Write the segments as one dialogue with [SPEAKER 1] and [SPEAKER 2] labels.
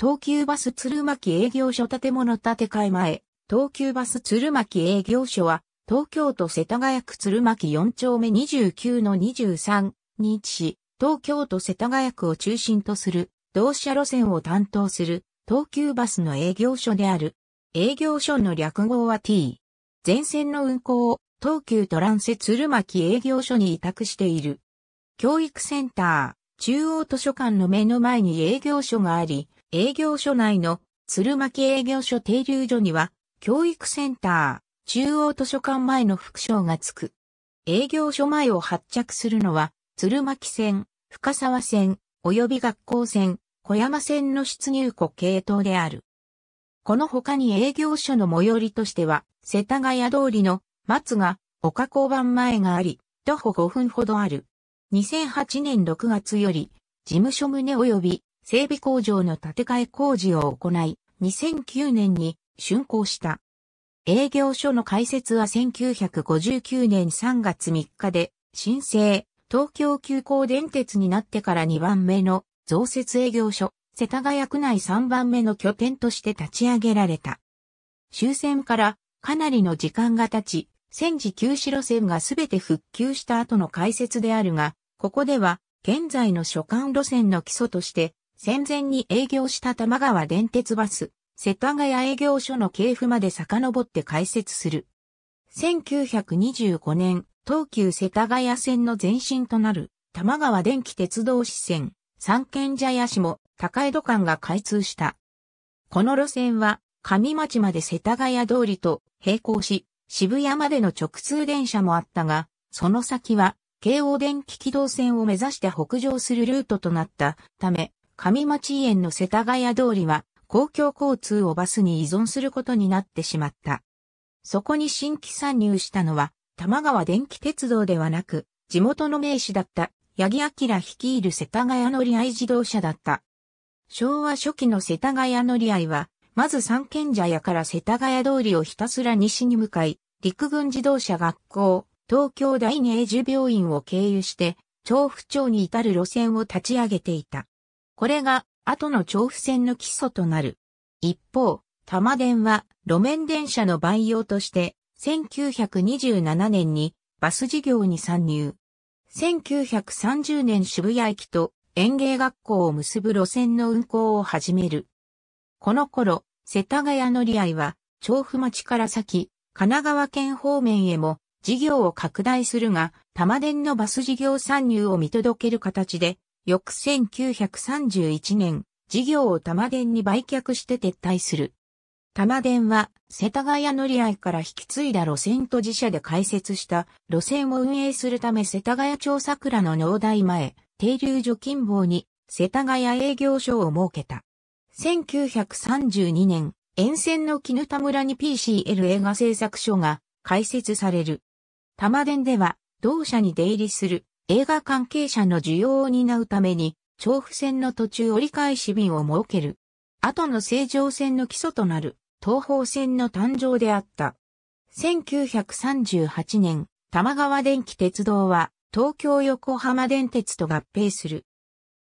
[SPEAKER 1] 東急バス鶴巻営業所建物建て替え前、東急バス鶴巻営業所は、東京都世田谷区鶴巻4丁目29の23に位置し、東京都世田谷区を中心とする、同社路線を担当する、東急バスの営業所である。営業所の略号は T。全線の運行を東急トランセ鶴巻営業所に委託している。教育センター、中央図書館の目の前に営業所があり、営業所内の鶴巻営業所停留所には、教育センター、中央図書館前の副賞がつく。営業所前を発着するのは、鶴巻線、深沢線、及び学校線、小山線の出入庫系統である。この他に営業所の最寄りとしては、世田谷通りの松が丘交番前があり、徒歩5分ほどある。2008年6月より、事務所棟及び整備工場の建て替え工事を行い、2009年に竣工した。営業所の開設は1959年3月3日で、新生、東京急行電鉄になってから2番目の増設営業所、世田谷区内3番目の拠点として立ち上げられた。終戦からかなりの時間が経ち、戦時旧市路線がすべて復旧した後の開設であるが、ここでは現在の所管路線の基礎として戦前に営業した玉川電鉄バス、世田谷営業所の系譜まで遡って開設する。1925年、東急世田谷線の前身となる、玉川電気鉄道支線、三軒茶屋市も高江戸間が開通した。この路線は、上町まで世田谷通りと並行し、渋谷までの直通電車もあったが、その先は、京王電気軌道線を目指して北上するルートとなったため、上町園の世田谷通りは公共交通をバスに依存することになってしまった。そこに新規参入したのは、玉川電気鉄道ではなく、地元の名士だった、八木明率いる世田谷乗り合い自動車だった。昭和初期の世田谷乗り合いは、まず三軒茶屋から世田谷通りをひたすら西に向かい、陸軍自動車学校、東京第二英樹病院を経由して、調布町に至る路線を立ち上げていた。これが後の調布線の基礎となる。一方、多摩電は路面電車の培養として1927年にバス事業に参入。1930年渋谷駅と園芸学校を結ぶ路線の運行を始める。この頃、世田谷乗り合いは調布町から先、神奈川県方面へも事業を拡大するが、玉電のバス事業参入を見届ける形で、翌1931年、事業を玉電に売却して撤退する。玉電は、世田谷乗り合いから引き継いだ路線と自社で開設した路線を運営するため世田谷町桜の農大前、停留所近傍に世田谷営業所を設けた。1932年、沿線の絹田村に PCL 映画製作所が開設される。玉電では、同社に出入りする映画関係者の需要を担うために、調布線の途中折り返し便を設ける。後の成城線の基礎となる、東方線の誕生であった。1938年、玉川電気鉄道は、東京横浜電鉄と合併する。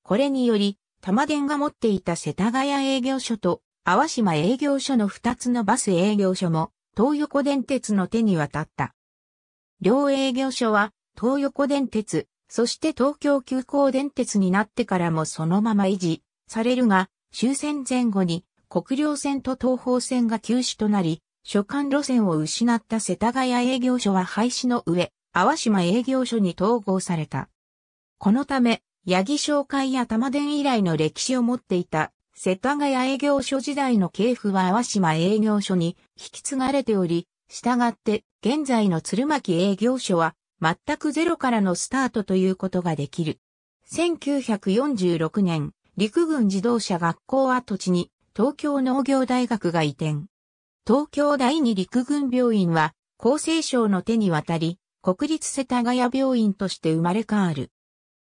[SPEAKER 1] これにより、玉電が持っていた世田谷営業所と、淡島営業所の二つのバス営業所も、東横電鉄の手に渡った。両営業所は、東横電鉄、そして東京急行電鉄になってからもそのまま維持されるが、終戦前後に国領線と東方線が休止となり、所管路線を失った世田谷営業所は廃止の上、淡島営業所に統合された。このため、八木商会や玉電以来の歴史を持っていた世田谷営業所時代の系譜は淡島営業所に引き継がれており、従って現在の鶴巻営業所は全くゼロからのスタートということができる。1946年、陸軍自動車学校跡地に東京農業大学が移転。東京第二陸軍病院は厚生省の手に渡り、国立世田谷病院として生まれ変わる。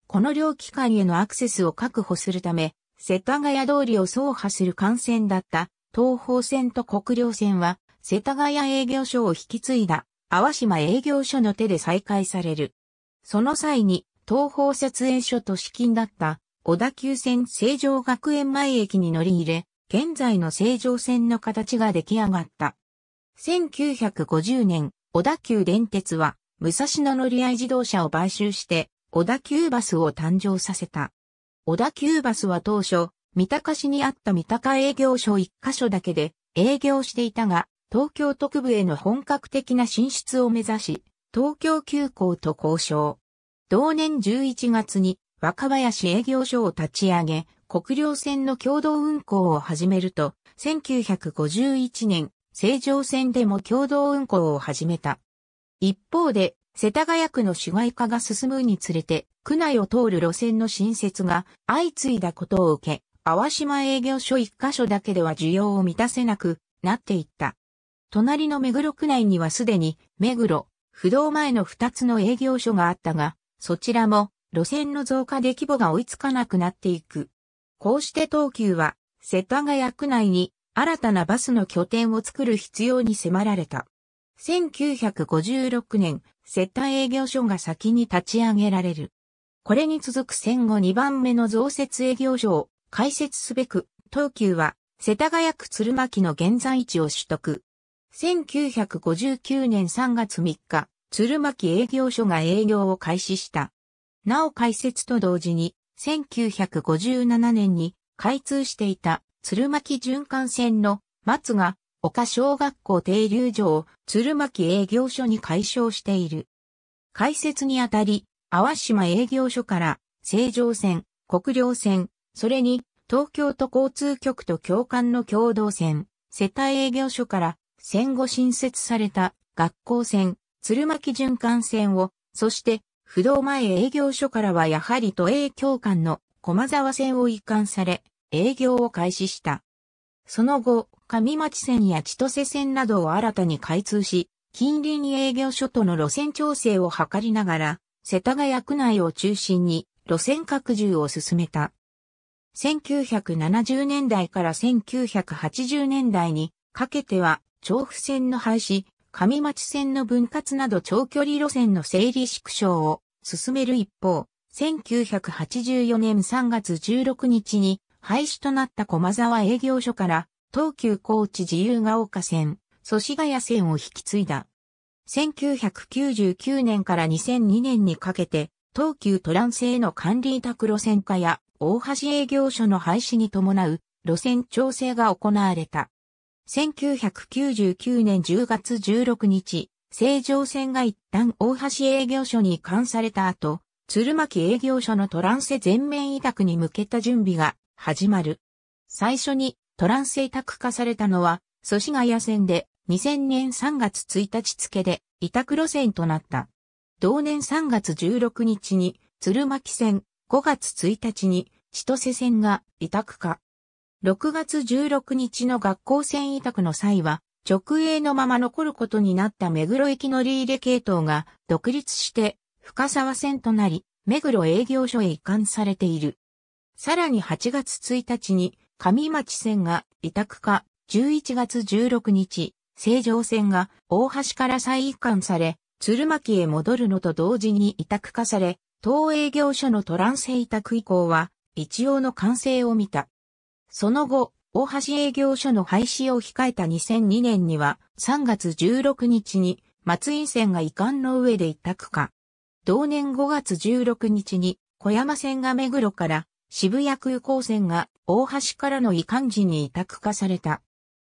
[SPEAKER 1] この両機関へのアクセスを確保するため、世田谷通りを走破する幹線だった東方線と国領線は世田谷営業所を引き継いだ。淡島営業所の手で再開される。その際に、東方設営所と資金だった小田急線成城学園前駅に乗り入れ、現在の成城線の形が出来上がった。1950年、小田急電鉄は、武蔵野乗り合い自動車を買収して、小田急バスを誕生させた。小田急バスは当初、三鷹市にあった三鷹営業所一箇所だけで営業していたが、東京特部への本格的な進出を目指し、東京急行と交渉。同年11月に若林営業所を立ち上げ、国領線の共同運行を始めると、1951年、成城線でも共同運行を始めた。一方で、世田谷区の市街化が進むにつれて、区内を通る路線の新設が相次いだことを受け、淡島営業所一箇所だけでは需要を満たせなくなっていった。隣の目黒区内にはすでに、目黒、不動前の二つの営業所があったが、そちらも、路線の増加で規模が追いつかなくなっていく。こうして東急は、世田谷区内に、新たなバスの拠点を作る必要に迫られた。1956年、接待営業所が先に立ち上げられる。これに続く戦後2番目の増設営業所を開設すべく、東急は世田谷区鶴巻の現在地を取得。1959年3月3日、鶴巻営業所が営業を開始した。なお開設と同時に、1957年に開通していた鶴巻循環線の松が岡小学校停留所を鶴巻営業所に解消している。開設にあたり、淡島営業所から成城線、国領線、それに東京都交通局と共管の共同線、世帯営業所から戦後新設された学校線、鶴巻循環線を、そして、不動前営業所からはやはり都営京間の駒沢線を移管され、営業を開始した。その後、上町線や千歳線などを新たに開通し、近隣営業所との路線調整を図りながら、世田谷区内を中心に路線拡充を進めた。1970年代から1980年代にかけては調布線の廃止、上町線の分割など長距離路線の整理縮小を進める一方、1984年3月16日に廃止となった駒沢営業所から東急高知自由が丘線、祖師ヶ谷線を引き継いだ。1999年から2002年にかけて東急トランへの管理委託路線化や大橋営業所の廃止に伴う路線調整が行われた。1999年10月16日、成城線が一旦大橋営業所に移管された後、鶴巻営業所のトランセ全面委託に向けた準備が始まる。最初にトランセ委託化されたのは、祖師ヶ谷線で2000年3月1日付で委託路線となった。同年3月16日に鶴巻線、5月1日に千歳線が委託化。6月16日の学校線委託の際は、直営のまま残ることになった目黒駅乗り入れ系統が独立して深沢線となり、目黒営業所へ移管されている。さらに8月1日に上町線が委託化、11月16日、成城線が大橋から再移管され、鶴巻へ戻るのと同時に委託化され、当営業所のトランス委託以降は、一応の完成を見た。その後、大橋営業所の廃止を控えた2002年には、3月16日に、松井線が遺憾の上で一択化。同年5月16日に、小山線が目黒から、渋谷空港線が大橋からの遺憾時に委託化された。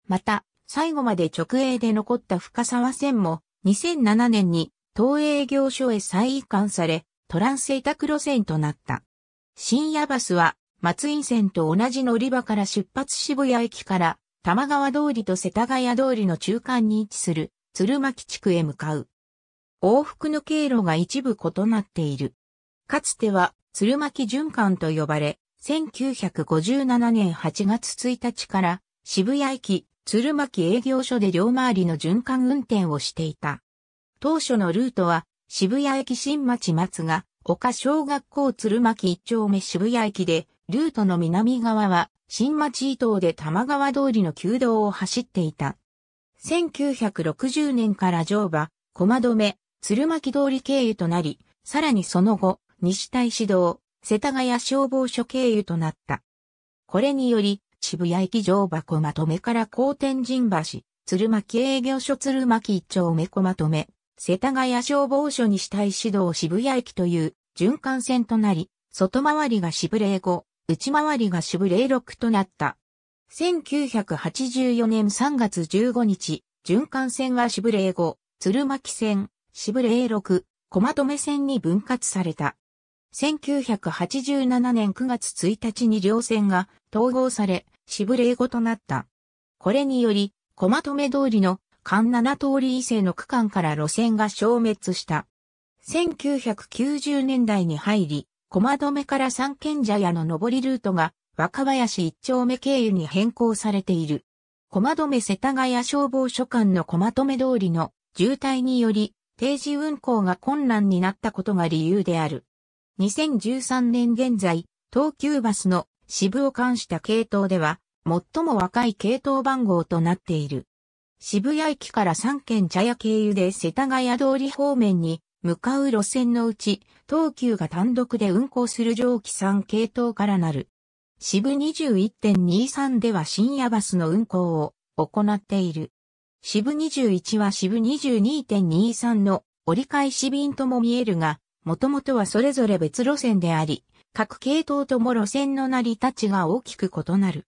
[SPEAKER 1] また、最後まで直営で残った深沢線も、2007年に東営業所へ再移管され、トランス委託路線となった。深夜バスは松井線と同じ乗り場から出発渋谷駅から玉川通りと世田谷通りの中間に位置する鶴巻地区へ向かう。往復の経路が一部異なっている。かつては鶴巻循環と呼ばれ、1957年8月1日から渋谷駅鶴巻営業所で両回りの循環運転をしていた。当初のルートは渋谷駅新町松が丘小学校鶴巻一丁目渋谷駅でルートの南側は新町伊東で玉川通りの旧道を走っていた。1960年から乗馬、駒止め、鶴巻通り経由となり、さらにその後、西大市道、世田谷消防署経由となった。これにより、渋谷駅乗馬駒止めから高天神橋、鶴巻営業所鶴巻一丁目駒止め、世田谷消防署西大市道渋谷駅という循環線となり、外回りが渋霊後、内回りが渋06となった。1984年3月15日、循環線は渋05、鶴巻線、渋06、と留線に分割された。1987年9月1日に両線が統合され、渋05となった。これにより、と留通りの関7通り以西の区間から路線が消滅した。1990年代に入り、駒止から三軒茶屋の上りルートが若林一丁目経由に変更されている。駒止世田谷消防署間の駒止通りの渋滞により定時運行が困難になったことが理由である。2013年現在、東急バスの支部を冠した系統では、最も若い系統番号となっている。渋谷駅から三軒茶屋経由で世田谷通り方面に向かう路線のうち、東急が単独で運行する蒸気3系統からなる。支部21.23では深夜バスの運行を行っている。支部21は支部22.23の折り返し便とも見えるが、もともとはそれぞれ別路線であり、各系統とも路線の成り立ちが大きく異なる。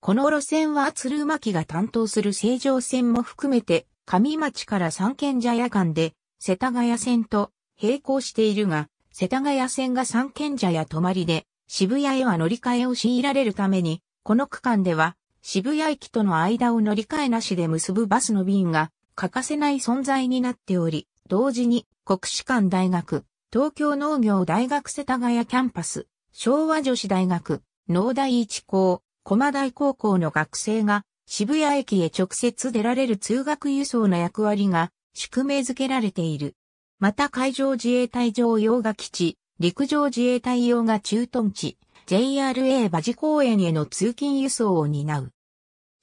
[SPEAKER 1] この路線は鶴巻が担当する成城線も含めて、上町から三軒茶屋間で世田谷線と並行しているが、世田谷線が三軒茶や泊まりで、渋谷へは乗り換えを強いられるために、この区間では、渋谷駅との間を乗り換えなしで結ぶバスの便が欠かせない存在になっており、同時に国士館大学、東京農業大学世田谷キャンパス、昭和女子大学、農大一高、駒大高校の学生が渋谷駅へ直接出られる通学輸送の役割が宿命づけられている。また海上自衛隊上洋賀基地、陸上自衛隊洋賀駐屯地、JRA 馬事公園への通勤輸送を担う。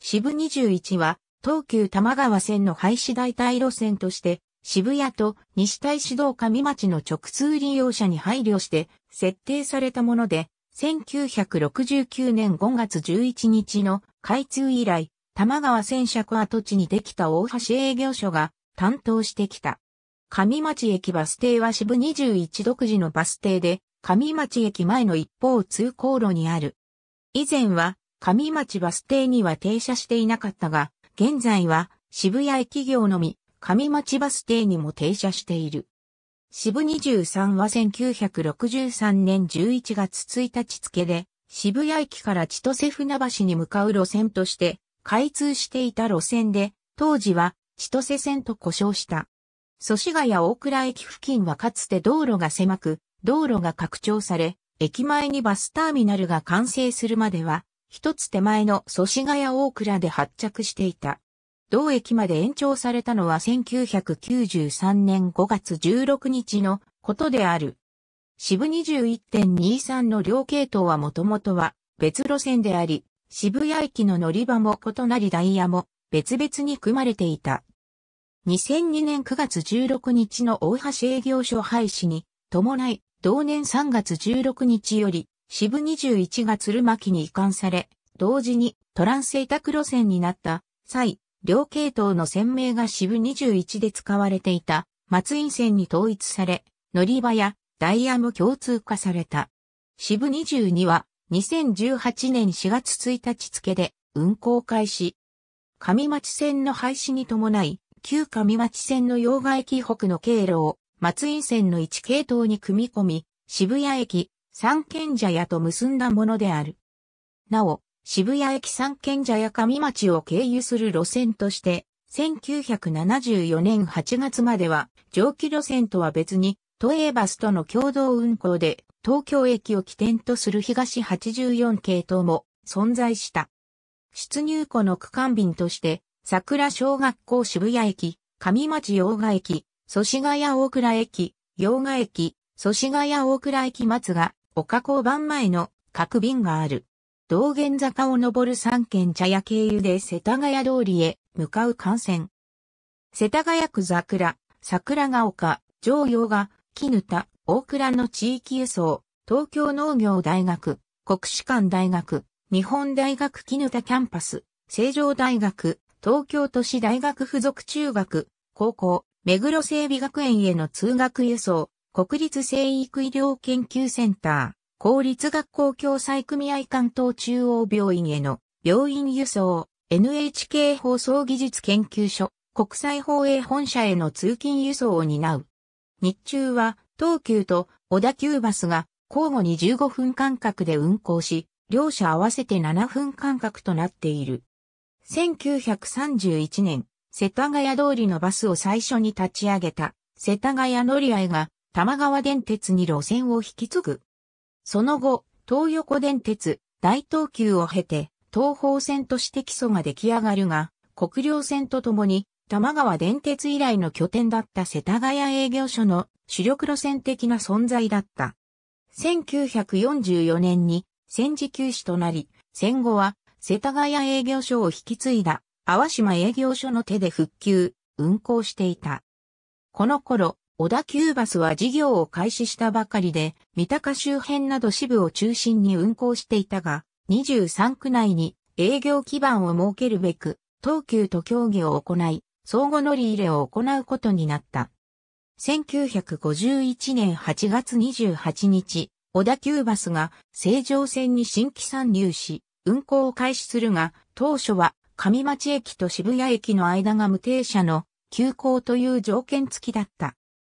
[SPEAKER 1] 支部21は、東急玉川線の廃止代替路線として、渋谷と西大市道上町の直通利用者に配慮して設定されたもので、1969年5月11日の開通以来、玉川線車庫跡地にできた大橋営業所が担当してきた。上町駅バス停は支部21独自のバス停で、上町駅前の一方通行路にある。以前は上町バス停には停車していなかったが、現在は渋谷駅業のみ上町バス停にも停車している。支部23は1963年11月1日付で、渋谷駅から千歳船橋に向かう路線として開通していた路線で、当時は千歳線と呼称した。祖師ヶ谷大倉駅付近はかつて道路が狭く、道路が拡張され、駅前にバスターミナルが完成するまでは、一つ手前の祖師ヶ谷大倉で発着していた。同駅まで延長されたのは1993年5月16日のことである。渋21.23の両系統はもともとは別路線であり、渋谷駅の乗り場も異なりダイヤも別々に組まれていた。2002年9月16日の大橋営業所廃止に伴い、同年3月16日より、支部21が鶴巻に移管され、同時にトランスタク路線になった際、両系統の鮮名が支部21で使われていた松陰線に統一され、乗り場やダイヤも共通化された。支部22は2018年4月1日付で運行開始。上町線の廃止に伴い、旧上町線の洋賀駅北の経路を松井線の1系統に組み込み、渋谷駅、三軒茶屋と結んだものである。なお、渋谷駅三軒茶屋上町を経由する路線として、1974年8月までは蒸気路線とは別に都営バスとの共同運行で東京駅を起点とする東84系統も存在した。出入庫の区間便として、桜小学校渋谷駅、上町洋賀駅、祖師ヶ谷大倉駅、洋賀駅、祖師ヶ谷大倉駅松が、岡交番前の各便がある。道玄坂を登る三軒茶屋経由で世田谷通りへ向かう幹線。世田谷区桜、桜ヶ丘、常陽が、絹田、大倉の地域輸送、東京農業大学、国士館大学、日本大学絹田キャンパス、成城大学、東京都市大学附属中学、高校、目黒整備学園への通学輸送、国立生育医療研究センター、公立学校共済組合関東中央病院への病院輸送、NHK 放送技術研究所、国際放映本社への通勤輸送を担う。日中は東急と小田急バスが交互に15分間隔で運行し、両者合わせて7分間隔となっている。1931年、世田谷通りのバスを最初に立ち上げた、世田谷乗り合いが、玉川電鉄に路線を引き継ぐ。その後、東横電鉄、大東急を経て、東方線として基礎が出来上がるが、国領線とともに、玉川電鉄以来の拠点だった世田谷営業所の主力路線的な存在だった。1944年に戦時休止となり、戦後は世田谷営業所を引き継いだ淡島営業所の手で復旧、運行していた。この頃、小田急バスは事業を開始したばかりで、三鷹周辺など支部を中心に運行していたが、23区内に営業基盤を設けるべく、東急と協議を行い、相互乗り入れを行うことになった。1951年8月28日、小田急バスが成城線に新規参入し、運行を開始するが、当初は上町駅と渋谷駅の間が無停車の急行という条件付きだった。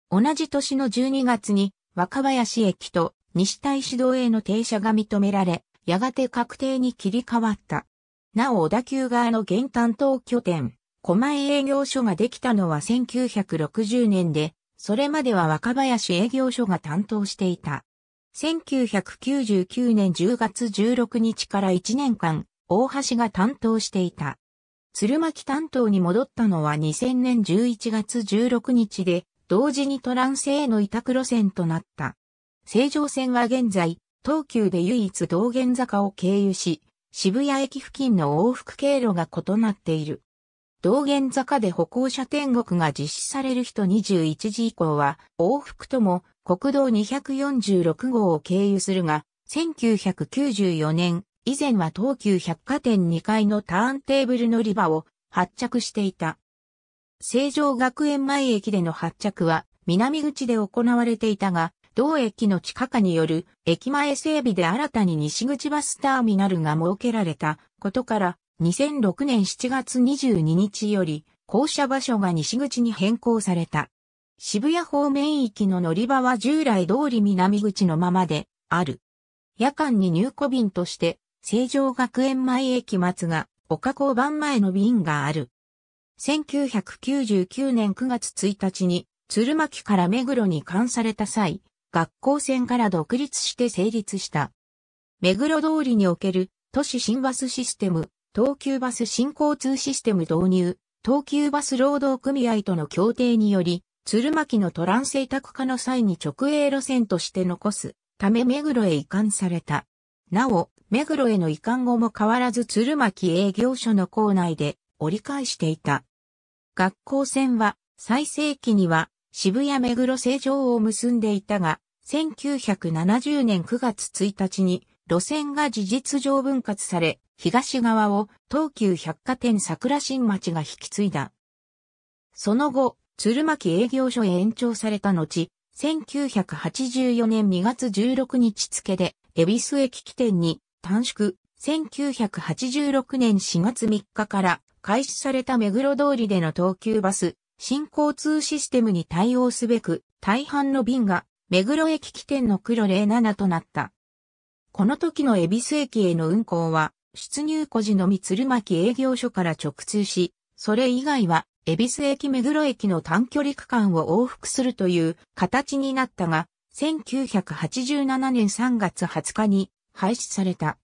[SPEAKER 1] 同じ年の12月に若林駅と西大市道への停車が認められ、やがて確定に切り替わった。なお小田急側の現担当拠点、狛江営業所ができたのは1960年で、それまでは若林営業所が担当していた。1999年10月16日から1年間、大橋が担当していた。鶴巻担当に戻ったのは2000年11月16日で、同時にトランスへの委託路線となった。成城線は現在、東急で唯一道玄坂を経由し、渋谷駅付近の往復経路が異なっている。道玄坂で歩行者天国が実施される日と21時以降は、往復とも国道246号を経由するが、1994年、以前は東急百貨店2階のターンテーブル乗り場を発着していた。成城学園前駅での発着は南口で行われていたが、同駅の地下化による駅前整備で新たに西口バスターミナルが設けられたことから、2006年7月22日より、校舎場所が西口に変更された。渋谷方面域の乗り場は従来通り南口のままである。夜間に入庫便として、成城学園前駅末が岡交番前の便がある。1999年9月1日に鶴巻から目黒に関された際、学校線から独立して成立した。目黒通りにおける都市新バスシステム、東急バス新交通システム導入、東急バス労働組合との協定により、鶴巻のトラン製ク化の際に直営路線として残すため目黒へ移管された。なお、目黒への移管後も変わらず鶴巻営業所の構内で折り返していた。学校線は最盛期には渋谷目黒成城を結んでいたが、1970年9月1日に路線が事実上分割され、東側を東急百貨店桜新町が引き継いだ。その後、鶴巻営業所へ延長された後、1984年2月16日付で、恵比寿駅起点に短縮、1986年4月3日から開始された目黒通りでの東急バス、新交通システムに対応すべく、大半の便が目黒駅起点の黒07となった。この時の恵比寿駅への運行は、出入孤児のみ鶴巻営業所から直通し、それ以外は恵比寿駅目黒駅の短距離区間を往復するという形になったが、1987年3月20日に廃止された。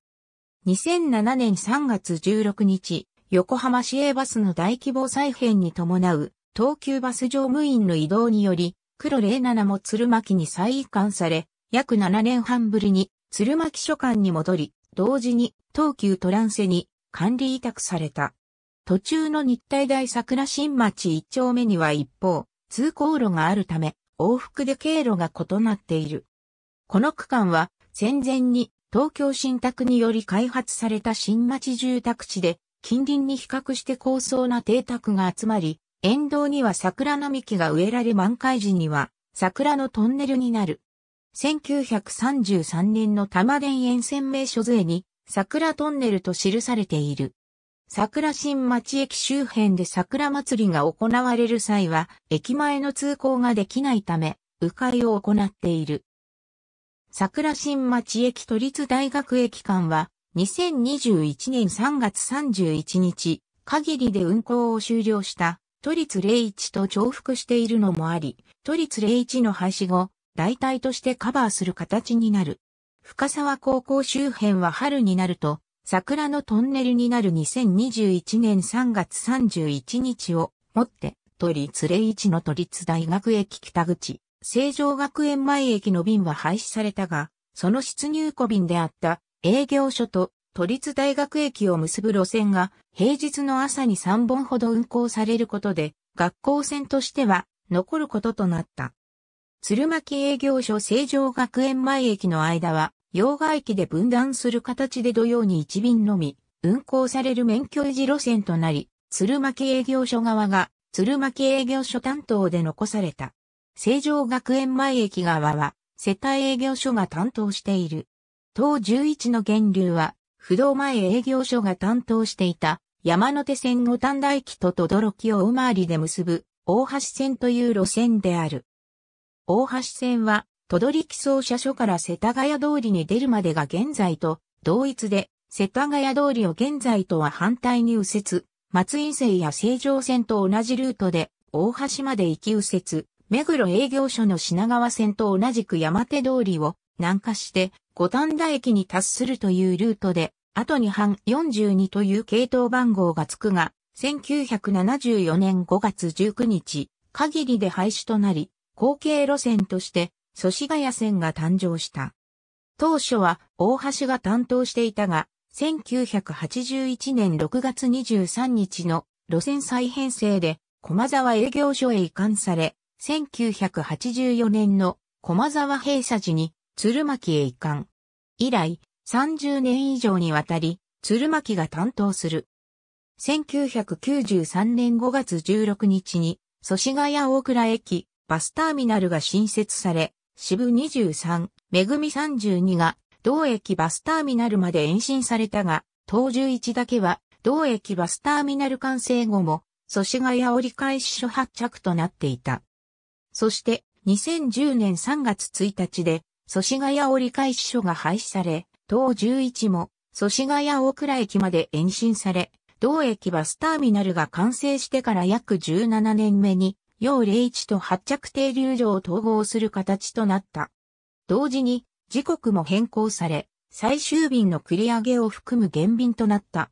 [SPEAKER 1] 2007年3月16日、横浜市営バスの大規模再編に伴う東急バス乗務員の移動により、黒07も鶴巻に再移管され、約7年半ぶりに鶴巻所管に戻り、同時に東急トランセに管理委託された。途中の日体大桜新町一丁目には一方、通行路があるため、往復で経路が異なっている。この区間は、戦前に東京新宅により開発された新町住宅地で、近隣に比較して高層な邸宅が集まり、沿道には桜並木が植えられ満開時には桜のトンネルになる。1933年の玉田園鮮明書税に桜トンネルと記されている。桜新町駅周辺で桜祭りが行われる際は、駅前の通行ができないため、迂回を行っている。桜新町駅都立大学駅間は、2021年3月31日、限りで運行を終了した、都立01と重複しているのもあり、都立01の廃止後、代替としてカバーする形になる。深沢高校周辺は春になると、桜のトンネルになる2021年3月31日をもって、都立霊一の都立大学駅北口、成城学園前駅の便は廃止されたが、その出入庫便であった営業所と都立大学駅を結ぶ路線が平日の朝に3本ほど運行されることで、学校線としては残ることとなった。鶴巻営業所成城学園前駅の間は洋外機で分断する形で土曜に一便のみ、運行される免許維持路線となり、鶴巻営業所側が、鶴巻営業所担当で残された。成城学園前駅側は、世帯営業所が担当している。当11の源流は、不動前営業所が担当していた、山手線五反田駅と轟きを大回りで結ぶ、大橋線という路線である。大橋線は、都取木総社所から世田谷通りに出るまでが現在と同一で、世田谷通りを現在とは反対に右折、松井線や成城線と同じルートで、大橋まで行き右折、目黒営業所の品川線と同じく山手通りを南下して、五反田駅に達するというルートで、後に半42という系統番号がつくが、1974年5月19日、限りで廃止となり、後継路線として祖師ヶ谷線が誕生した。当初は大橋が担当していたが、1981年6月23日の路線再編成で駒沢営業所へ移管され、1984年の駒沢閉鎖時に鶴巻へ移管。以来、30年以上にわたり、鶴巻が担当する。1993年5月16日に、祖師ヶ谷大倉駅、バスターミナルが新設され、渋23、めぐみ32が、同駅バスターミナルまで延伸されたが、東11だけは、同駅バスターミナル完成後も、祖師ヶ谷折り返し所発着となっていた。そして、2010年3月1日で、祖師ヶ谷折り返し所が廃止され、東11も、祖師ヶ谷大倉駅まで延伸され、同駅バスターミナルが完成してから約17年目に、要霊一と発着停留所を統合する形となった。同時に、時刻も変更され、最終便の繰り上げを含む減便となった。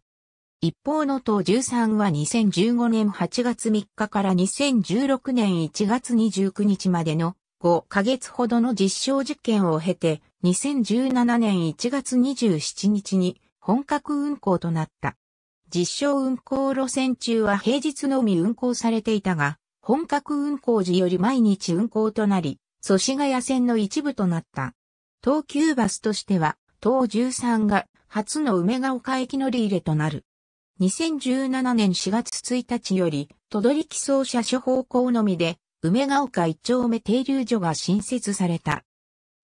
[SPEAKER 1] 一方の党13は2015年8月3日から2016年1月29日までの5ヶ月ほどの実証実験を経て2017年1月27日に本格運行となった。実証運行路線中は平日のみ運行されていたが、本格運行時より毎日運行となり、祖師ヶ谷線の一部となった。東急バスとしては、東13が初の梅ヶ丘駅乗り入れとなる。2017年4月1日より、都取木走車処方向のみで、梅ヶ丘一丁目停留所が新設された。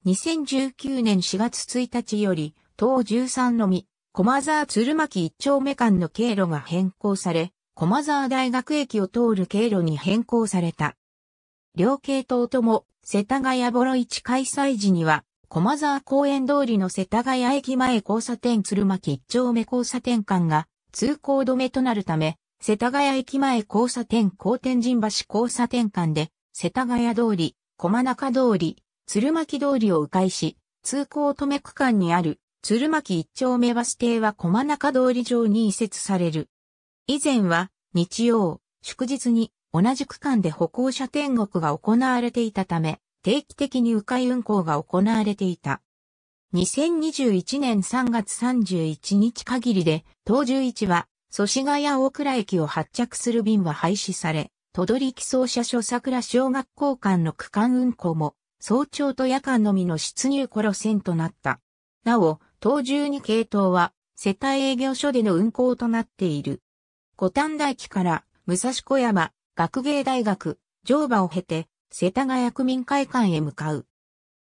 [SPEAKER 1] 2019年4月1日より、東13のみ、駒沢鶴巻一丁目間の経路が変更され、駒沢大学駅を通る経路に変更された。両系統とも、世田谷ボロ市開催時には、駒沢公園通りの世田谷駅前交差点鶴巻一丁目交差点間が通行止めとなるため、世田谷駅前交差点高天神橋交差点間で、世田谷通り、駒中通り、鶴巻通りを迂回し、通行止め区間にある鶴巻一丁目バス停は駒中通り上に移設される。以前は日曜、祝日に同じ区間で歩行者天国が行われていたため、定期的に迂回運行が行われていた。2021年3月31日限りで、当11は、祖師ヶ谷大倉駅を発着する便は廃止され、都取木奏車所桜小学校間の区間運行も、早朝と夜間のみの出入ロ線となった。なお、当12系統は、世帯営業所での運行となっている。五反田駅から武蔵小山、学芸大学、乗馬を経て、世田谷区民会館へ向かう。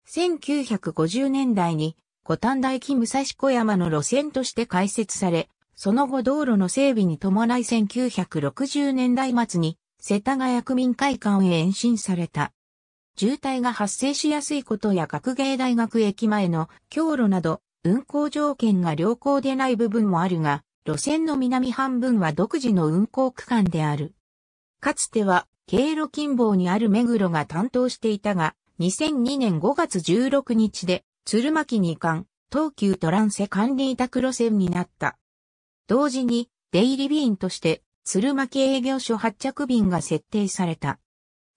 [SPEAKER 1] 1950年代に五反田駅武蔵小山の路線として開設され、その後道路の整備に伴い1960年代末に世田谷区民会館へ延伸された。渋滞が発生しやすいことや学芸大学駅前の強路など運行条件が良好でない部分もあるが、路線の南半分は独自の運行区間である。かつては、経路近傍にある目黒が担当していたが、2002年5月16日で、鶴巻二冠、東急トランセ管理委託路線になった。同時に、出入り便として、鶴巻営業所発着便が設定された。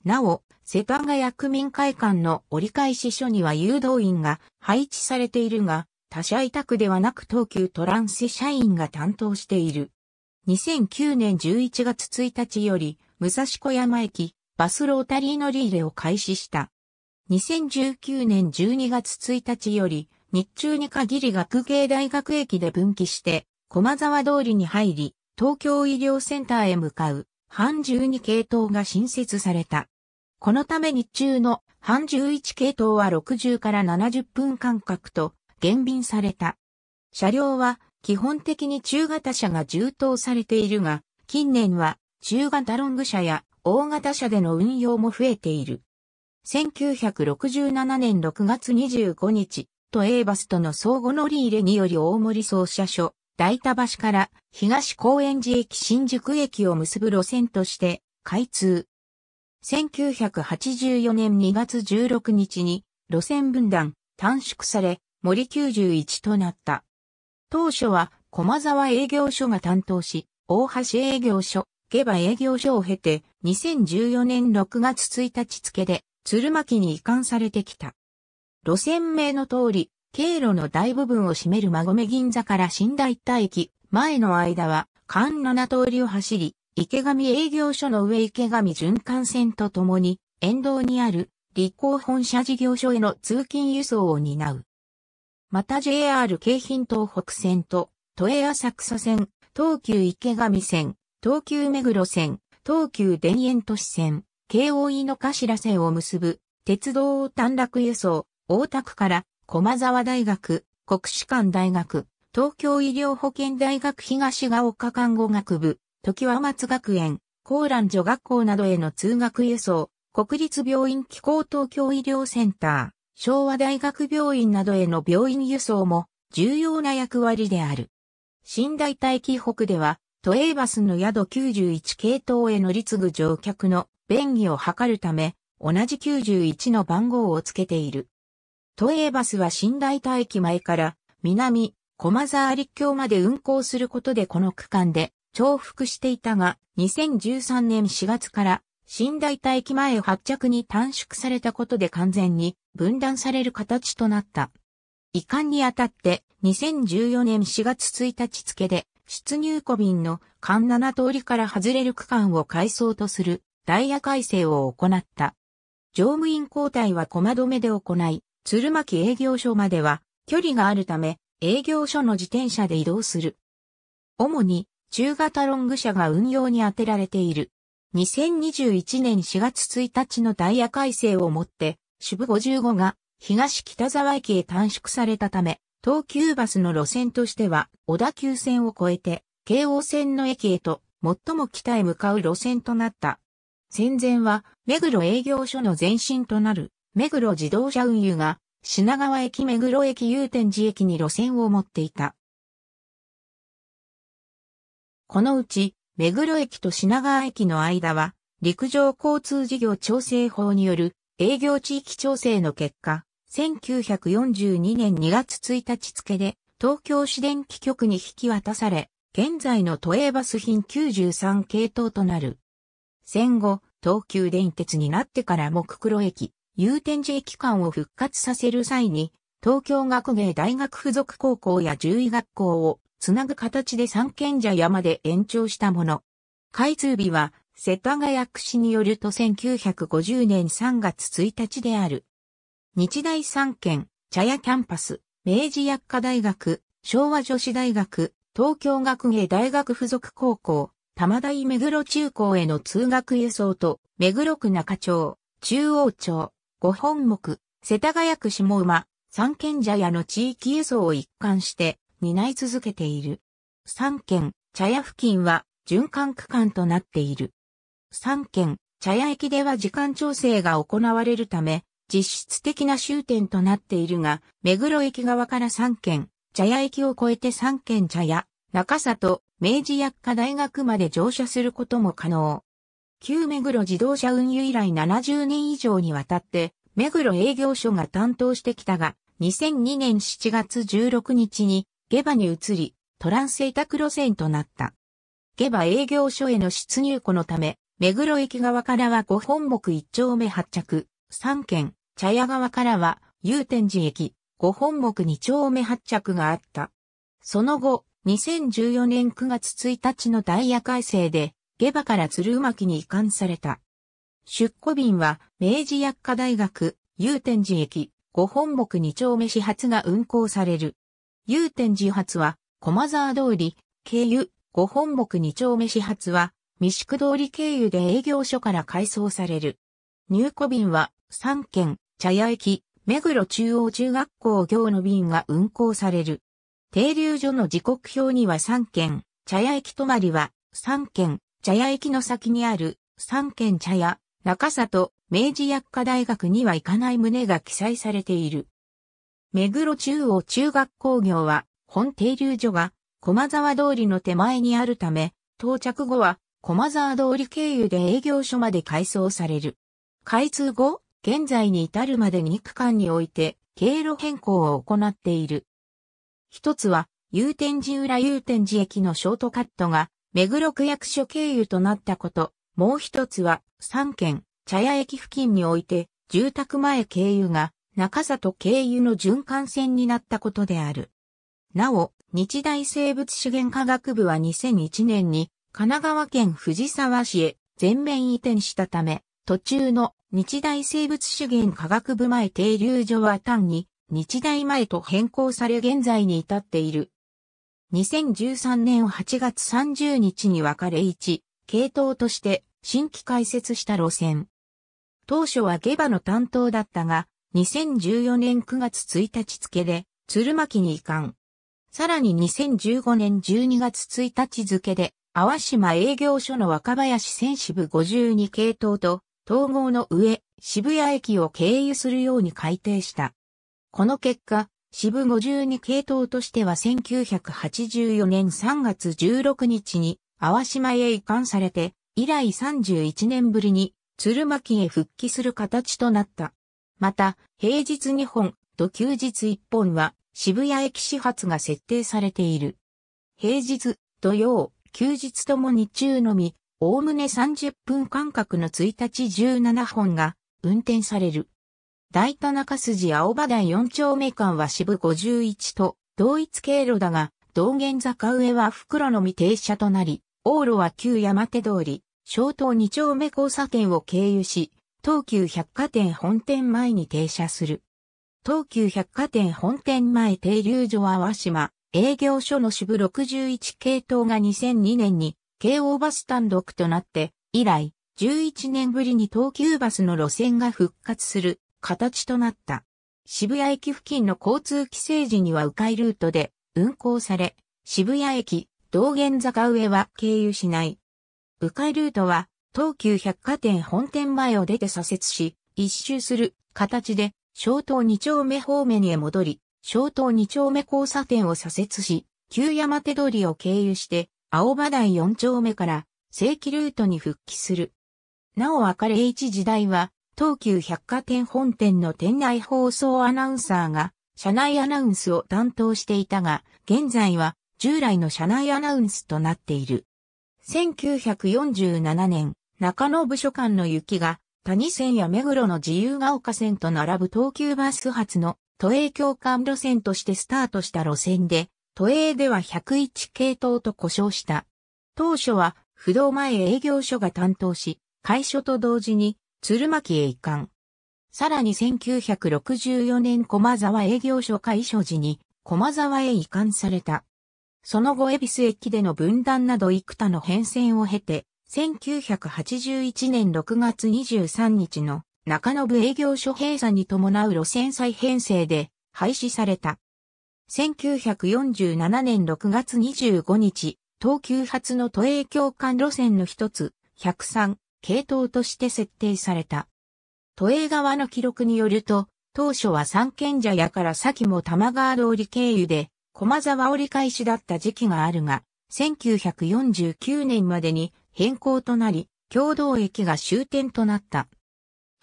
[SPEAKER 1] なお、世田谷区民会館の折り返し所には誘導員が配置されているが、他社委託ではなく東急トランス社員が担当している。2009年11月1日より、武蔵小山駅、バスロータリー乗り入れを開始した。2019年12月1日より、日中に限り学芸大学駅で分岐して、駒沢通りに入り、東京医療センターへ向かう、半12系統が新設された。このため日中の半11系統は60から70分間隔と、減便された。車両は基本的に中型車が充当されているが、近年は中型ロング車や大型車での運用も増えている。1967年6月25日、都営バスとの相互乗り入れにより大森総社所、大田橋から東高円寺駅新宿駅を結ぶ路線として開通。1984年2月16日に路線分断、短縮され、森91となった。当初は駒沢営業所が担当し、大橋営業所、下馬営業所を経て、2014年6月1日付で、鶴巻に移管されてきた。路線名の通り、経路の大部分を占める馬込銀座から新大田駅、前の間は、関七通りを走り、池上営業所の上池上循環線とともに、沿道にある立候本社事業所への通勤輸送を担う。また JR 京浜東北線と、都営浅草線、東急池上線、東急目黒線、東急田園都市線、京王井の頭線を結ぶ、鉄道を短絡輸送、大田区から、駒沢大学、国士館大学、東京医療保健大学東が丘看護学部、常盤松学園、高蘭女学校などへの通学輸送、国立病院機構東京医療センター、昭和大学病院などへの病院輸送も重要な役割である。新大大駅北では、都営バスの宿91系統へ乗り継ぐ乗客の便宜を図るため、同じ91の番号をつけている。都営バスは新大大駅前から南、駒沢立橋まで運行することでこの区間で重複していたが、2013年4月から新大大駅前発着に短縮されたことで完全に分断される形となった。遺憾にあたって2014年4月1日付で出入庫便の間7通りから外れる区間を改装とするダイヤ改正を行った。乗務員交代は駒止めで行い、鶴巻営業所までは距離があるため営業所の自転車で移動する。主に中型ロング車が運用に充てられている。2021年4月1日のダイヤ改正をもって主部55が東北沢駅へ短縮されたため、東急バスの路線としては小田急線を越えて京王線の駅へと最も北へ向かう路線となった。戦前は目黒営業所の前身となる目黒自動車運輸が品川駅目黒駅祐天寺駅に路線を持っていた。このうち目黒駅と品川駅の間は陸上交通事業調整法による営業地域調整の結果、1942年2月1日付で東京市電気局に引き渡され、現在の都営バス品93系統となる。戦後、東急電鉄になってから木黒駅、有天寺駅間を復活させる際に、東京学芸大学附属高校や獣医学校をつなぐ形で三軒茶山で延長したもの。開通日は世田谷区市によると1950年3月1日である。日大三県、茶屋キャンパス、明治薬科大学、昭和女子大学、東京学芸大学附属高校、玉台目黒中高への通学輸送と、目黒区中町、中央町、五本木、世田谷区下馬、三軒茶屋の地域輸送を一貫して担い続けている。三軒、茶屋付近は循環区間となっている。3県、茶屋駅では時間調整が行われるため、実質的な終点となっているが、目黒駅側から3県、茶屋駅を越えて3県茶屋、中里、明治薬科大学まで乗車することも可能。旧目黒自動車運輸以来70年以上にわたって、目黒営業所が担当してきたが、2002年7月16日に、下馬に移り、トランス委託路線となった。下馬営業所への出入庫のため、目黒駅側からは五本木一丁目発着、三軒、茶屋側からは、祐天寺駅、五本木二丁目発着があった。その後、2014年9月1日のダイヤ改正で、下馬から鶴巻に移管された。出庫便は、明治薬科大学、祐天寺駅、五本木二丁目始発が運行される。祐天寺発は、駒沢通り、経由、五本木二丁目始発は、三宿通り経由で営業所から改装される。入庫便は3県、茶屋駅、目黒中央中学校行の便が運行される。停留所の時刻表には3県、茶屋駅止まりは3県、茶屋駅の先にある3県茶屋、中里、明治薬科大学には行かない旨が記載されている。目黒中央中学校業は本停留所が駒沢通りの手前にあるため、到着後は駒沢通り経由で営業所まで改装される。開通後、現在に至るまで2区間において、経路変更を行っている。一つは、有天寺裏有天寺駅のショートカットが、目黒区役所経由となったこと。もう一つは、三県、茶屋駅付近において、住宅前経由が、中里経由の循環線になったことである。なお、日大生物資源科学部は2001年に、神奈川県藤沢市へ全面移転したため、途中の日大生物資源科学部前停留所は単に日大前と変更され現在に至っている。2013年8月30日に分かれ1、系統として新規開設した路線。当初は下馬の担当だったが、2014年9月1日付で鶴巻に移管。さらに2015年12月1日付で淡島営業所の若林線支部52系統と統合の上、渋谷駅を経由するように改定した。この結果、支部52系統としては1984年3月16日に淡島へ移管されて、以来31年ぶりに鶴巻へ復帰する形となった。また、平日2本と休日1本は渋谷駅始発が設定されている。平日、土曜、休日とも日中のみ、おおむね30分間隔の1日17本が運転される。大田中筋青葉台4丁目間は支部51と同一経路だが、道玄坂上は袋のみ停車となり、往路は旧山手通り、小東2丁目交差点を経由し、東急百貨店本店前に停車する。東急百貨店本店前停留所は和島、営業所の支部61系統が2002年に京王バス単独となって以来11年ぶりに東急バスの路線が復活する形となった。渋谷駅付近の交通規制時には迂回ルートで運行され、渋谷駅、道玄坂上は経由しない。迂回ルートは東急百貨店本店前を出て左折し、一周する形で、小東二丁目方面へ戻り、小東二丁目交差点を左折し、旧山手通りを経由して、青葉台四丁目から正規ルートに復帰する。なお別れ一時代は、東急百貨店本店の店内放送アナウンサーが、社内アナウンスを担当していたが、現在は従来の社内アナウンスとなっている。1947年、中野部署間の雪が、谷線や目黒の自由が丘線と並ぶ東急バス発の都営共感路線としてスタートした路線で、都営では101系統と呼称した。当初は不動前営業所が担当し、会所と同時に鶴巻へ移管。さらに1964年駒沢営業所開所時に駒沢へ移管された。その後恵比寿駅での分断など幾多の変遷を経て、1981年6月23日の中延営業所閉鎖に伴う路線再編成で廃止された。1947年6月25日、東急発の都営共感路線の一つ、103系統として設定された。都営側の記録によると、当初は三軒茶屋から先も玉川通り経由で、駒沢折り返しだった時期があるが、1949年までに変更となり、共同駅が終点となった。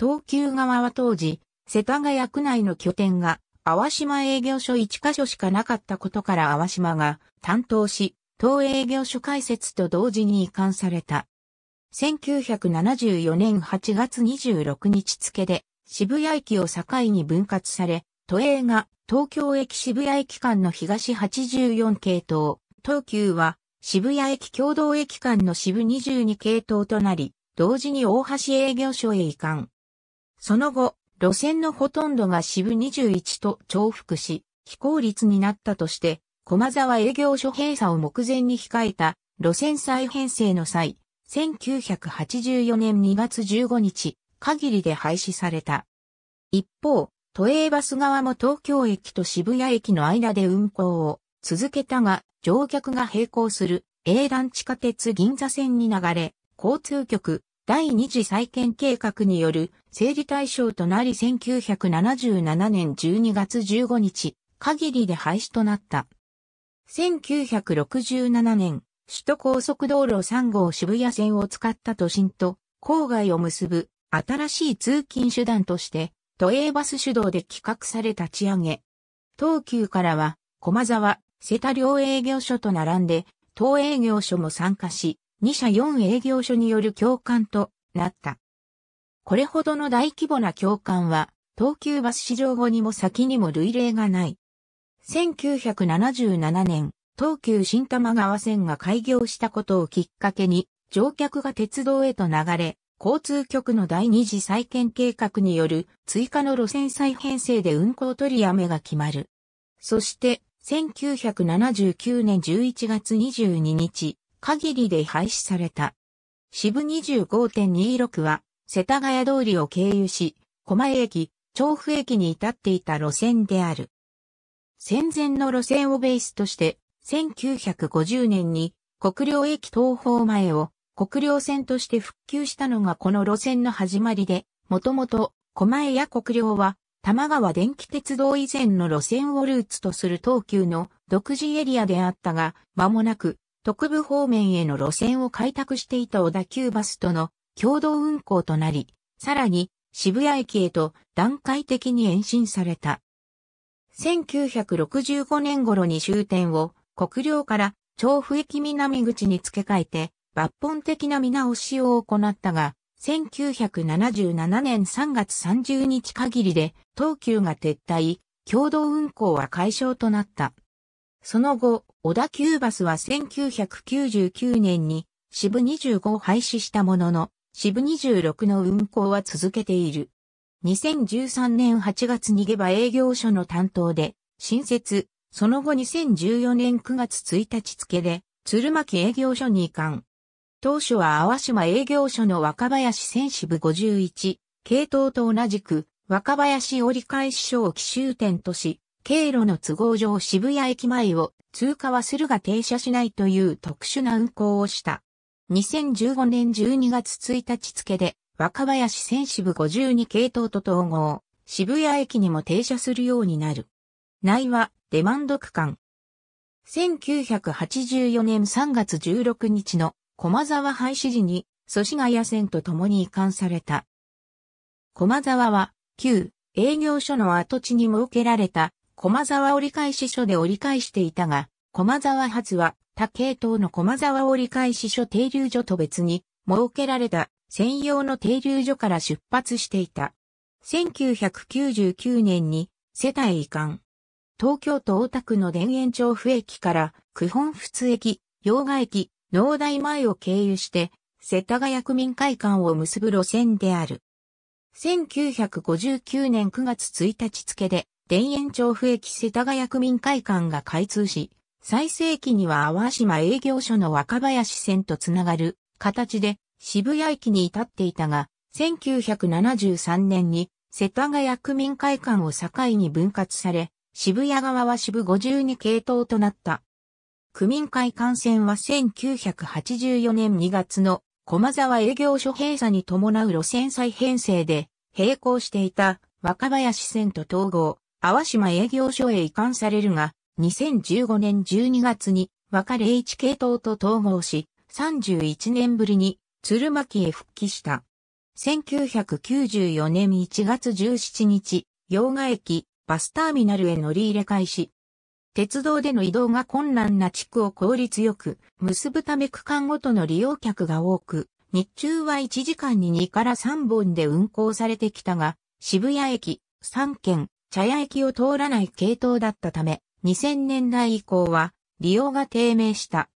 [SPEAKER 1] 東急側は当時、世田谷区内の拠点が、淡島営業所1カ所しかなかったことから淡島が担当し、東営業所開設と同時に移管された。1974年8月26日付で渋谷駅を境に分割され、都営が東京駅渋谷駅間の東84系統、東急は渋谷駅共同駅間の渋22系統となり、同時に大橋営業所へ移管。その後、路線のほとんどが支部21と重複し、非効率になったとして、駒沢営業所閉鎖を目前に控えた路線再編成の際、1984年2月15日、限りで廃止された。一方、都営バス側も東京駅と渋谷駅の間で運行を続けたが、乗客が並行する営団地下鉄銀座線に流れ、交通局、第二次再建計画による整理対象となり1977年12月15日限りで廃止となった。1967年、首都高速道路3号渋谷線を使った都心と郊外を結ぶ新しい通勤手段として都営バス主導で企画され立ち上げ。東急からは駒沢、瀬田両営業所と並んで、東営業所も参加し、2社4営業所による共感となった。これほどの大規模な共感は、東急バス市場後にも先にも類例がない。1977年、東急新玉川線が開業したことをきっかけに、乗客が鉄道へと流れ、交通局の第二次再建計画による追加の路線再編成で運行取りやめが決まる。そして、1979年11月22日、限りで廃止された。支部25.26は、世田谷通りを経由し、狛江駅、調布駅に至っていた路線である。戦前の路線をベースとして、1950年に国領駅東方前を国領線として復旧したのがこの路線の始まりで、もともと狛江や国領は玉川電気鉄道以前の路線をルーツとする東急の独自エリアであったが、間もなく特部方面への路線を開拓していた小田急バスとの共同運行となり、さらに渋谷駅へと段階的に延伸された。1965年頃に終点を国領から調布駅南口に付け替えて抜本的な見直しを行ったが、1977年3月30日限りで東急が撤退、共同運行は解消となった。その後、小田急バスは1999年に支部25を廃止したものの、支部26の運行は続けている。2013年8月逃げ場営業所の担当で、新設、その後2014年9月1日付で、鶴巻営業所に移管。当初は淡島営業所の若林選手部51、系統と同じく、若林折り返し所を奇襲点とし、経路の都合上渋谷駅前を通過はするが停車しないという特殊な運行をした。2015年12月1日付で若林選支部52系統と統合、渋谷駅にも停車するようになる。内はデマンド区間。1984年3月16日の駒沢廃止時に祖師ヶ谷線と共に移管された。駒沢は旧営業所の跡地に設けられた駒沢折り返し書で折り返していたが、駒沢発は他系統の駒沢折り返し書停留所と別に設けられた専用の停留所から出発していた。1999年に世帯移管。東京都大田区の田園調布駅から九本仏駅、洋賀駅、農大前を経由して世田谷区民会館を結ぶ路線である。1959年9月1日付で田園調布駅世田谷区民会館が開通し、最盛期には淡島営業所の若林線とつながる形で渋谷駅に至っていたが、1973年に世田谷区民会館を境に分割され、渋谷側は渋52系統となった。区民会館線は1984年2月の駒沢営業所閉鎖に伴う路線再編成で並行していた若林線と統合。淡島営業所へ移管されるが、2015年12月に別れ HK 党と統合し、31年ぶりに鶴巻へ復帰した。1994年1月17日、洋賀駅、バスターミナルへ乗り入れ開始。鉄道での移動が困難な地区を効率よく結ぶため区間ごとの利用客が多く、日中は1時間に2から3本で運行されてきたが、渋谷駅、3県、茶屋駅を通らない系統だったため、2000年代以降は利用が低迷した。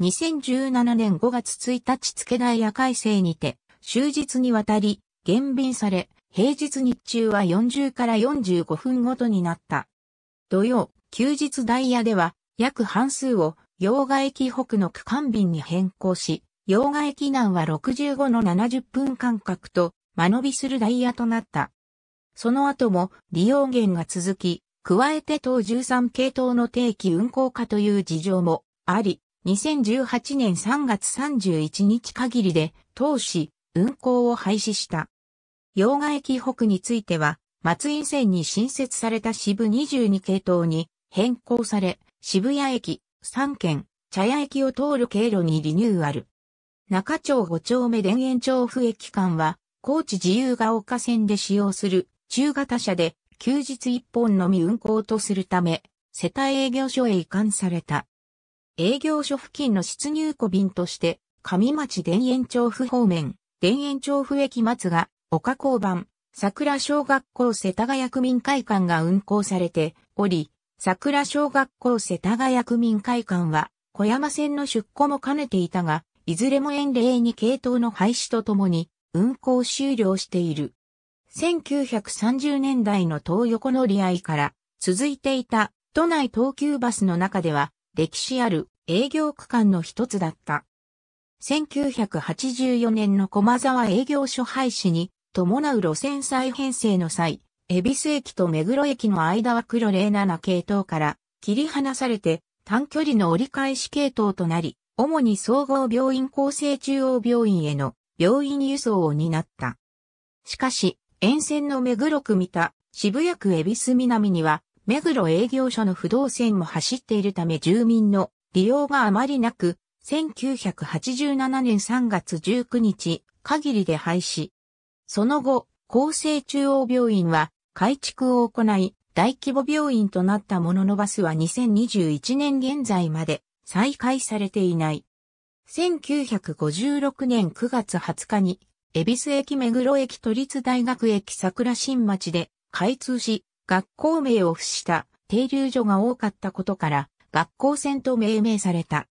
[SPEAKER 1] 2017年5月1日付台夜改正にて、終日にわたり減便され、平日日中は40から45分ごとになった。土曜、休日ダイヤでは、約半数を、洋画駅北の区間便に変更し、洋画駅南は65の70分間隔と、間延びするダイヤとなった。その後も利用源が続き、加えて当13系統の定期運行化という事情もあり、2018年3月31日限りで、当市、運行を廃止した。洋賀駅北については、松井線に新設された支部22系統に変更され、渋谷駅、3県、茶屋駅を通る経路にリニューアル。中町5丁目田園調布駅間は、高知自由が丘線で使用する中型車で休日一本のみ運行とするため、世帯営業所へ移管された。営業所付近の出入庫便として、上町田園調布方面、田園調布駅松が、岡交番、桜小学校世田谷区民会館が運行されており、桜小学校世田谷区民会館は、小山線の出庫も兼ねていたが、いずれも遠例に系統の廃止とともに、運行終了している。1930年代の東横乗り合いから続いていた都内東急バスの中では歴史ある営業区間の一つだった。1984年の駒沢営業所廃止に伴う路線再編成の際、恵比寿駅と目黒駅の間は黒07系統から切り離されて短距離の折り返し系統となり、主に総合病院厚生中央病院への病院輸送を担った。しかし、沿線の目黒区三田、渋谷区恵比寿南には、目黒営業所の不動線も走っているため住民の利用があまりなく、1987年3月19日限りで廃止。その後、厚生中央病院は改築を行い、大規模病院となったもののバスは2021年現在まで再開されていない。1956年9月20日に恵比寿駅目黒駅都立大学駅桜新町で開通し、学校名を付した停留所が多かったことから、学校線と命名された。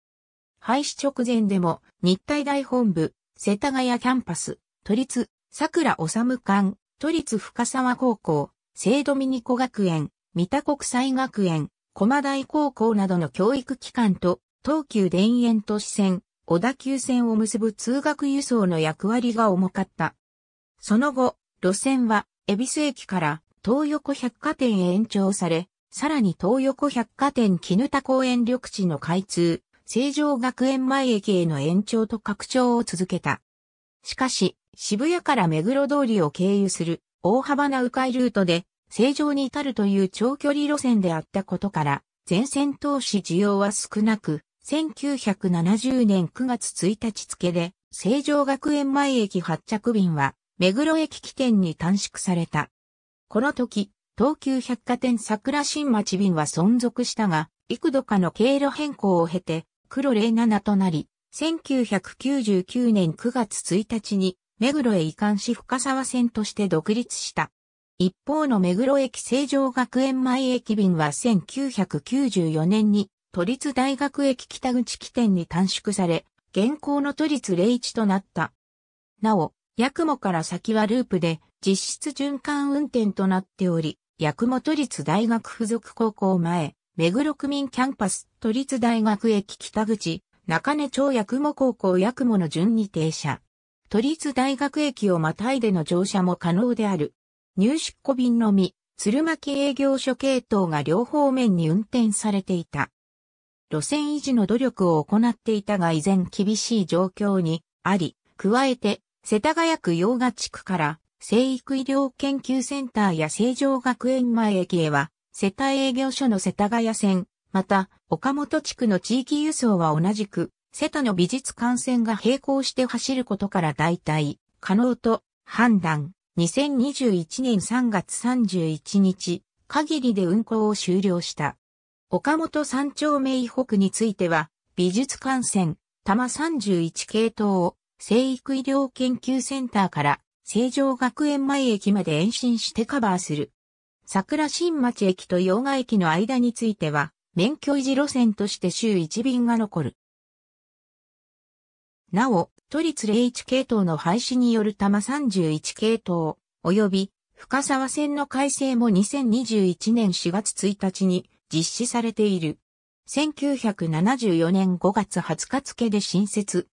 [SPEAKER 1] 廃止直前でも、日体大本部、世田谷キャンパス、都立、桜治館、都立深沢高校、聖ドミニコ学園、三田国際学園、駒大高校などの教育機関と、東急田園都市線、小田急線を結ぶ通学輸送の役割が重かった。その後、路線は、恵比寿駅から東横百貨店へ延長され、さらに東横百貨店絹田公園緑地の開通、成城学園前駅への延長と拡張を続けた。しかし、渋谷から目黒通りを経由する大幅な迂回ルートで、成城に至るという長距離路線であったことから、全線投資需要は少なく、1970年9月1日付で、成城学園前駅発着便は、目黒駅起点に短縮された。この時、東急百貨店桜新町便は存続したが、幾度かの経路変更を経て、黒07となり、1999年9月1日に、目黒へ移管し深沢線として独立した。一方の目黒駅成城学園前駅便は1994年に都立大学駅北口起点に短縮され、現行の都立01となった。なお、八雲から先はループで実質循環運転となっており、八雲都立大学附属高校前、目黒区民キャンパス都立大学駅北口、中根町八雲高校八雲の順に停車。都立大学駅をまたいでの乗車も可能である。入出庫便のみ、鶴巻営業所系統が両方面に運転されていた。路線維持の努力を行っていたが依然厳しい状況にあり、加えて、世田谷区洋賀地区から生育医療研究センターや成城学園前駅へは、世田営業所の世田谷線、また、岡本地区の地域輸送は同じく、瀬戸の美術館線が並行して走ることから代替、可能と判断、2021年3月31日、限りで運行を終了した。岡本三丁目以北については、美術館線、多摩31系統を、生育医療研究センターから、成城学園前駅まで延伸してカバーする。桜新町駅と洋賀駅の間については、免許維持路線として週1便が残る。なお、都立01系統の廃止による多摩31系統、及び深沢線の改正も2021年4月1日に実施されている。1974年5月20日付で新設。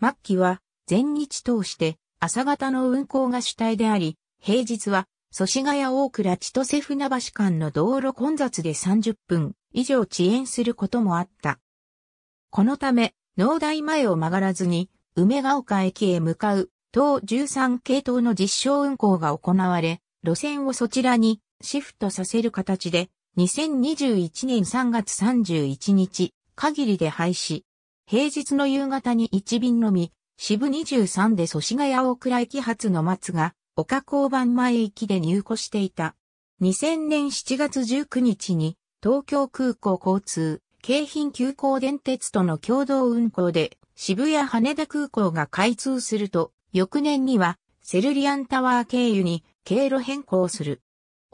[SPEAKER 1] 末期は全日通して朝方の運行が主体であり、平日は祖師ヶ谷大倉千歳船橋間の道路混雑で30分以上遅延することもあった。このため、農大前を曲がらずに梅ヶ丘駅へ向かう東13系統の実証運行が行われ、路線をそちらにシフトさせる形で2021年3月31日、限りで廃止。平日の夕方に1便のみ、支部23で祖師ヶ谷大倉駅発の松が、岡交番前駅で入庫していた。2000年7月19日に、東京空港交通、京浜急行電鉄との共同運行で、渋谷羽田空港が開通すると、翌年には、セルリアンタワー経由に経路変更する。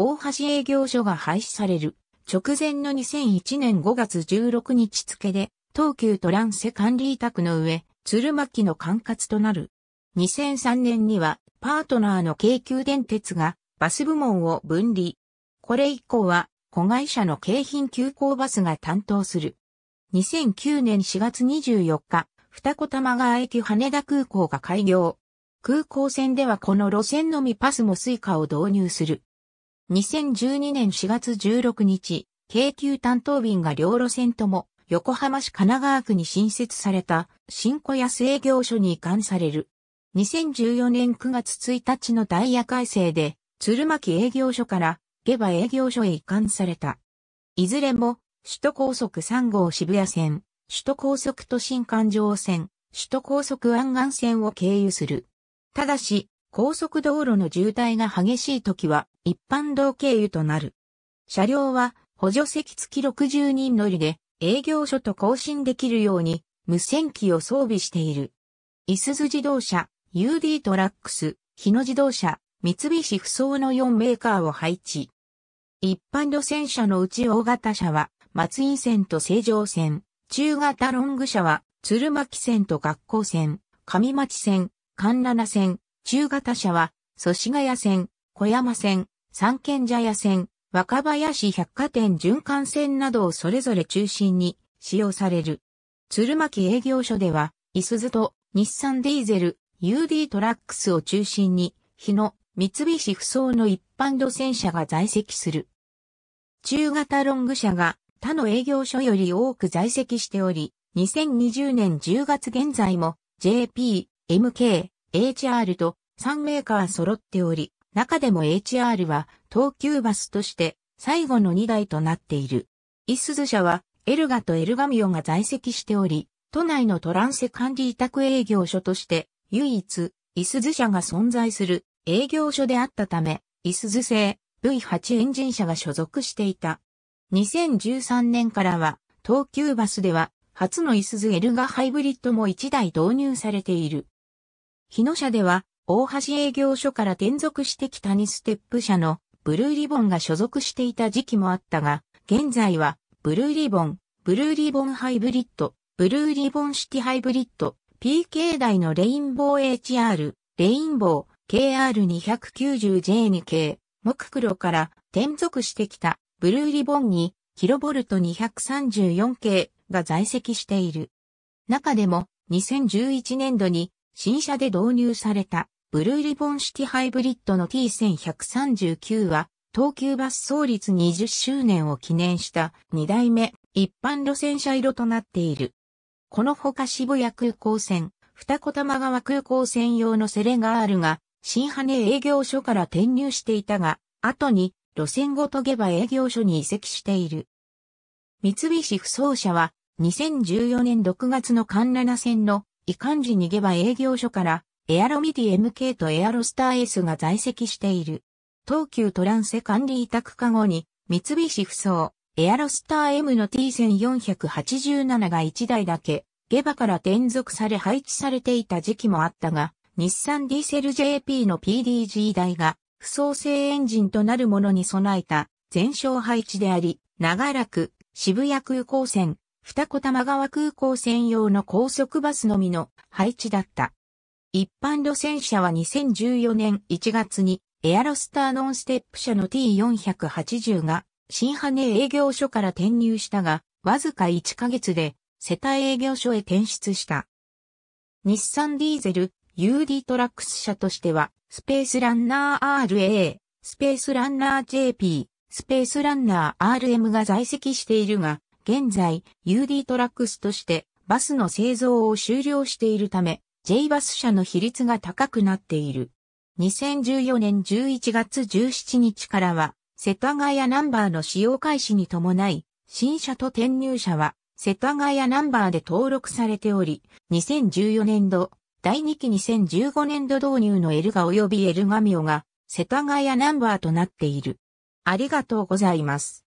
[SPEAKER 1] 大橋営業所が廃止される直前の2001年5月16日付で東急トランセ管理委託の上、鶴巻の管轄となる。2003年にはパートナーの京急電鉄がバス部門を分離。これ以降は子会社の京浜急行バスが担当する。2009年4月24日、二子玉川駅羽田空港が開業。空港線ではこの路線のみパスもスイカを導入する。2012年4月16日、京急担当便が両路線とも、横浜市神奈川区に新設された、新小安営業所に移管される。2014年9月1日のダイヤ改正で、鶴巻営業所から、下馬営業所へ移管された。いずれも、首都高速3号渋谷線、首都高速都心環状線、首都高速湾岸線を経由する。ただし、高速道路の渋滞が激しい時は、一般道経由となる。車両は補助席付き60人乗りで営業所と更新できるように無線機を装備している。いすゞ自動車、UD トラックス、日野自動車、三菱不走の4メーカーを配置。一般路線車のうち大型車は松井線と成城線、中型ロング車は鶴巻線と学校線、上町線、神奈線、中型車は祖師ヶ谷線、小山線、三軒茶屋線、若林百貨店循環線などをそれぞれ中心に使用される。鶴巻営業所では、いすずと日産ディーゼル、UD トラックスを中心に、日野、三菱不走の一般路線車が在籍する。中型ロング車が他の営業所より多く在籍しており、2020年10月現在も JP、MK、HR と3メーカー揃っており、中でも HR は東急バスとして最後の2台となっている。イスズ社はエルガとエルガミオが在籍しており、都内のトランセ管理委託営業所として唯一イスズ社が存在する営業所であったため、イスズ製 V8 エンジン車が所属していた。2013年からは東急バスでは初のイスズエルガハイブリッドも1台導入されている。日野社では大橋営業所から転属してきたニステップ社のブルーリボンが所属していた時期もあったが、現在はブルーリボン、ブルーリボンハイブリッド、ブルーリボンシティハイブリッド、PK 台のレインボー HR、レインボー KR290J2 系、木黒から転属してきたブルーリボンにキロボルト234系が在籍している。中でも2011年度に新車で導入されたブルーリボンシティハイブリッドの T1139 は、東急バス創立20周年を記念した2代目一般路線車色となっている。このほか渋谷空港線、二子玉川空港専用のセレガールが、新羽根営業所から転入していたが、後に路線ごと下馬営業所に移籍している。三菱不走車は、2014年6月の環ナ線のかん時にげ馬営業所からエアロミディ MK とエアロスター S が在籍している。東急トランセ管理委託化後に、三菱不走、エアロスター M の T1487 が1台だけ、下馬から転属され配置されていた時期もあったが、日産ディーセル JP の PDG 台が、不走性エンジンとなるものに備えた全焼配置であり、長らく渋谷空港線、二子玉川空港線用の高速バスのみの配置だった。一般路線車は2014年1月にエアロスターノンステップ車の T480 が新羽根営業所から転入したが、わずか1ヶ月で世帯営業所へ転出した。日産ディーゼル UD トラックス車としては、スペースランナー RA、スペースランナー JP、スペースランナー RM が在籍しているが、現在 UD トラックスとしてバスの製造を終了しているため、J バス社の比率が高くなっている。2014年11月17日からは、世田谷ナンバーの使用開始に伴い、新車と転入車は、世田谷ナンバーで登録されており、2014年度、第2期2015年度導入のエルガ及びエルガミオが、世田谷ナンバーとなっている。ありがとうございます。